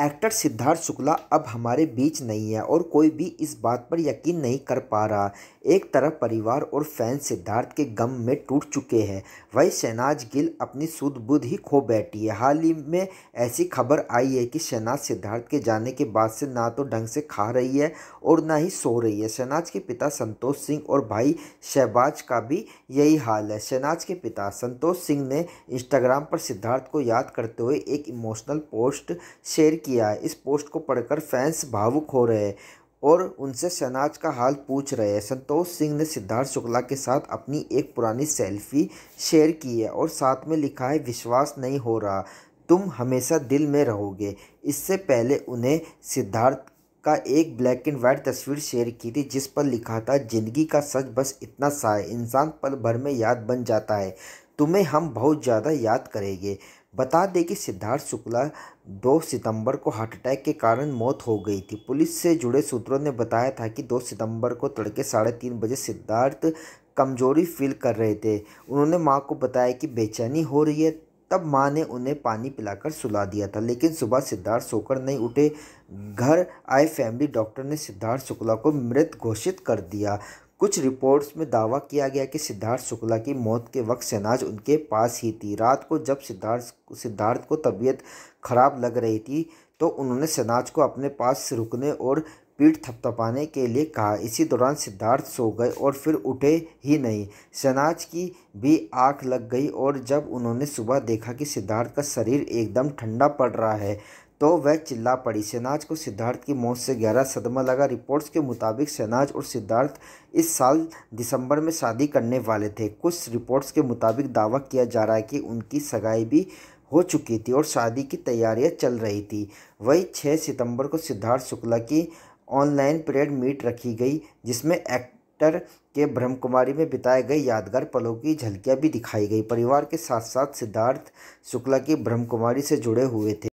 actor Siddharth Shukla अब हमारे बीच नहीं है और कोई भी इस बात पर यकीन नहीं कर पा रहा एक तरफ परिवार और फैन सिद्धार्थ के गम में टूट चुके हैं वही शहनाज गिल अपनी सुध बुध ही खो बैठी है हाल ही में ऐसी खबर आई है कि शहनाज सिद्धार्थ के जाने के बाद से ना तो ढंग से खा रही है और ना ही सो रही है शहनाज के पिता संतोष सिंह और भाई शहबाज का भी यही हाल है शहनाज के पिता संतोष सिंह ने इंस्टाग्राम पर सिद्धार्थ को याद करते हुए एक इमोशनल पोस्ट शेयर की किया इस पोस्ट को पढ़कर फैंस भावुक हो रहे हैं और उनसे शनाज का हाल पूछ रहे हैं संतोष सिंह ने सिद्धार्थ शुक्ला के साथ अपनी एक पुरानी सेल्फी शेयर की है और साथ में लिखा है विश्वास नहीं हो रहा तुम हमेशा दिल में रहोगे इससे पहले उन्हें सिद्धार्थ का एक ब्लैक एंड वाइट तस्वीर शेयर की थी जिस पर लिखा था ज़िंदगी का सच बस इतना सा है इंसान पल भर में याद बन जाता है तुम्हें हम बहुत ज़्यादा याद करेंगे बता दें कि सिद्धार्थ शुक्ला 2 सितंबर को हार्ट अटैक के कारण मौत हो गई थी पुलिस से जुड़े सूत्रों ने बताया था कि 2 सितंबर को तड़के साढ़े तीन बजे सिद्धार्थ कमजोरी फील कर रहे थे उन्होंने माँ को बताया कि बेचैनी हो रही है तब माँ ने उन्हें पानी पिलाकर सुला दिया था लेकिन सुबह सिद्धार्थ सोकर नहीं उठे घर आए फैमिली डॉक्टर ने सिद्धार्थ शुक्ला को मृत घोषित कर दिया कुछ रिपोर्ट्स में दावा किया गया कि सिद्धार्थ शुक्ला की मौत के वक्त शहनाज उनके पास ही थी रात को जब सिद्धार्थ सिद्धार्थ को तबीयत खराब लग रही थी तो उन्होंने शहनाज को अपने पास रुकने और पीठ थपथपाने के लिए कहा इसी दौरान सिद्धार्थ सो गए और फिर उठे ही नहीं सनाज की भी आँख लग गई और जब उन्होंने सुबह देखा कि सिद्धार्थ का शरीर एकदम ठंडा पड़ रहा है तो वह चिल्ला पड़ी शहनाज को सिद्धार्थ की मौत से गहरा सदमा लगा रिपोर्ट्स के मुताबिक शहनाज और सिद्धार्थ इस साल दिसंबर में शादी करने वाले थे कुछ रिपोर्ट्स के मुताबिक दावा किया जा रहा है कि उनकी सगाई भी हो चुकी थी और शादी की तैयारियां चल रही थी वही 6 सितंबर को सिद्धार्थ शुक्ला की ऑनलाइन परेड मीट रखी गई जिसमें एक्टर के ब्रह्म कुमारी में बिताए गए यादगार पलों की झलकियाँ भी दिखाई गई परिवार के साथ साथ सिद्धार्थ शुक्ला की ब्रह्म कुमारी से जुड़े हुए थे